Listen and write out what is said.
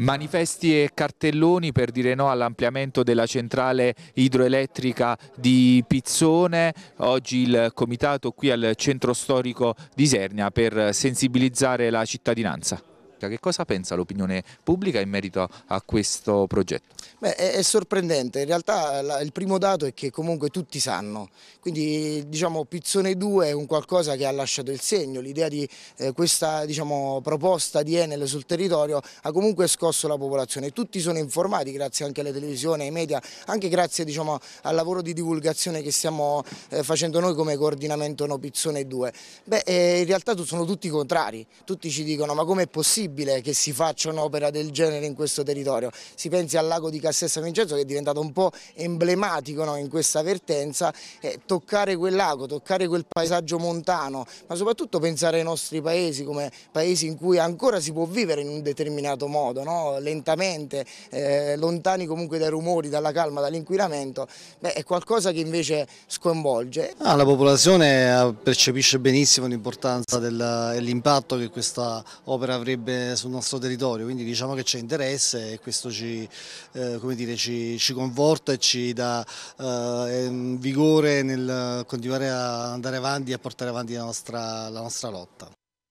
Manifesti e cartelloni per dire no all'ampliamento della centrale idroelettrica di Pizzone, oggi il comitato qui al centro storico di Isernia per sensibilizzare la cittadinanza. Che cosa pensa l'opinione pubblica in merito a questo progetto? Beh, è, è sorprendente, in realtà la, il primo dato è che comunque tutti sanno, quindi diciamo Pizzone 2 è un qualcosa che ha lasciato il segno, l'idea di eh, questa diciamo, proposta di Enel sul territorio ha comunque scosso la popolazione, tutti sono informati grazie anche alle televisioni, ai media, anche grazie diciamo, al lavoro di divulgazione che stiamo eh, facendo noi come coordinamento No Pizzone 2. Beh, eh, in realtà sono tutti contrari, tutti ci dicono ma com'è possibile? possibile che si faccia un'opera del genere in questo territorio. Si pensi al lago di Castel San Vincenzo che è diventato un po' emblematico no, in questa vertenza, eh, toccare quel lago, toccare quel paesaggio montano, ma soprattutto pensare ai nostri paesi come paesi in cui ancora si può vivere in un determinato modo, no? lentamente, eh, lontani comunque dai rumori, dalla calma, dall'inquinamento, è qualcosa che invece sconvolge. Ah, la popolazione eh, percepisce benissimo l'importanza e l'impatto che questa opera avrebbe eh, sul nostro territorio, quindi diciamo che c'è interesse e questo ci, eh, come dire, ci, ci conforta e ci dà eh, ehm, vigore nel continuare a andare avanti e a portare avanti la nostra, la nostra lotta.